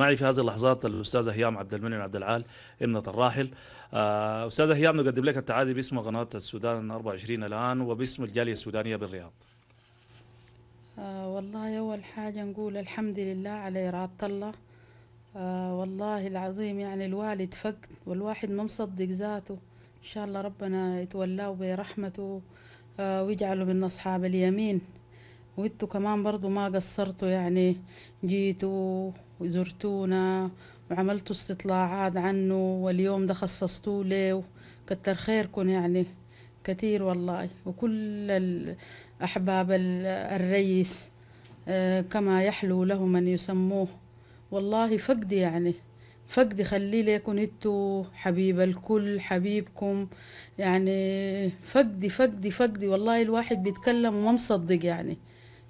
معي في هذه اللحظات الاستاذه هيام عبد المنعم عبد العال ابنه الراحل آه، استاذه هيام نقدم لك التعازي باسم قناه السودان 24 الان وباسم الجاليه السودانيه بالرياض آه والله اول حاجه نقول الحمد لله على اراده الله آه والله العظيم يعني الوالد فقد والواحد ما مصدق ذاته ان شاء الله ربنا يتولاه برحمته آه ويجعله من اصحاب اليمين وانتوا كمان برضو ما قصرتوا يعني جيتوا وزرتونا وعملتوا استطلاعات عنه واليوم ده خصصتوه ليه كتر خيركم يعني كتير والله وكل أحباب الرئيس آه، كما يحلو له من يسموه والله فقدي يعني فقدي خلي ليكن انتوا حبيب الكل حبيبكم يعني فقدي فقدي فقدي والله الواحد بيتكلم وما مصدق يعني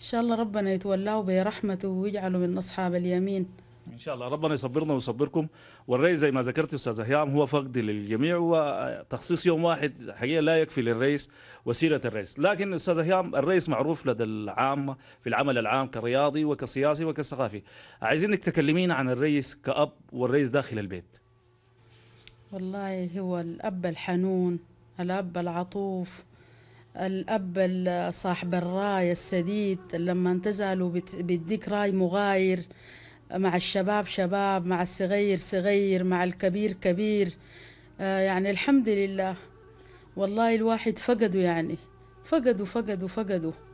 إن شاء الله ربنا يتولاه برحمته ويجعله من أصحاب اليمين ان شاء الله ربنا يصبرنا ويصبركم والرئيس زي ما ذكرت استاذ هيام هو فقد للجميع وتخصيص يوم واحد حقيقه لا يكفي للرئيس وسيره الرئيس لكن استاذ هيام الرئيس معروف لدى العامه في العمل العام كرياضي وكسياسي وكثقافي عايزينك تكلمينا عن الرئيس كاب والرئيس داخل البيت والله هو الاب الحنون الاب العطوف الأب صاحب الراي السديد لما تزعلوا بيديك راي مغاير مع الشباب شباب مع الصغير صغير مع الكبير كبير آه، يعني الحمد لله والله الواحد فقده يعني فقدوا فقدوا فقدوا